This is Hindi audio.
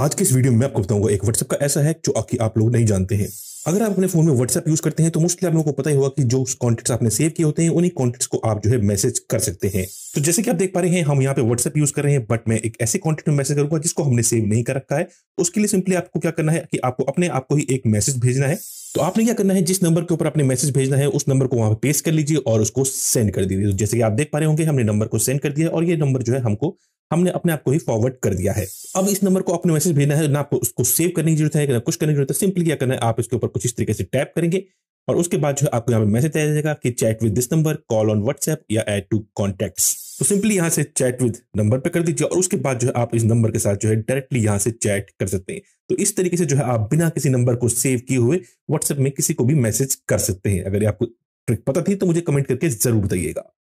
आज के इस वीडियो में मैं आपको बताऊंगा एक व्हाट्सएप का ऐसा है जो कि आप लोग नहीं जानते हैं अगर आप अपने फोन में व्हाट्सएप यूज करते हैं तो मुश्किल आप लोगों को पता ही होगा कि जो कॉन्टेक्ट्स आपने सेव किए होते हैं उन्हीं कॉन्टेक्ट्स को आप जो है मैसेज कर सकते हैं तो जैसे कि आप देख पा रहे हैं हम यहाँ पे व्हाट्सएप यूज कर रहे हैं बट मैं एक ऐसे कॉन्टेक्ट में मैसेज करूंगा जिसको हमने सेव नहीं कर रखा है उसके लिए सिंपली आपको क्या करना है कि आपको अपने आप को ही एक मैसेज भेजना है तो आपने क्या करना है जिस नंबर के ऊपर आपने मैसेज भेजना है उस नंबर को वहां पर पेस्ट कर लीजिए और उसको सेंड कर दीजिए तो जैसे कि आप देख पा रहे होंगे हमने नंबर को सेंड कर दिया और ये नंबर जो है हमको हमने अपने आप को ही फॉरवर्ड कर दिया है अब इस नंबर को अपने मैसेज भेजना है ना आपको उसको सेव करने की जरूरत है ना कुछ करने की जरूरत है सिंपली क्या करना है आप इसके ऊपर कुछ इस तरीके से टैप करेंगे और उसके बाद जो है आपको यहाँ पे मैसेज आ जाएगा कि chat with this number call on WhatsApp या एड टू कॉन्टेक्ट तो सिंपली यहाँ से चैट विद नंबर पे कर दीजिए और उसके बाद जो है आप इस नंबर के साथ जो है डायरेक्टली यहाँ से चैट कर सकते हैं तो इस तरीके से जो है आप बिना किसी नंबर को सेव किए हुए व्हाट्सएप में किसी को भी मैसेज कर सकते हैं अगर आपको ट्रिक पता थी तो मुझे कमेंट करके जरूर बताइएगा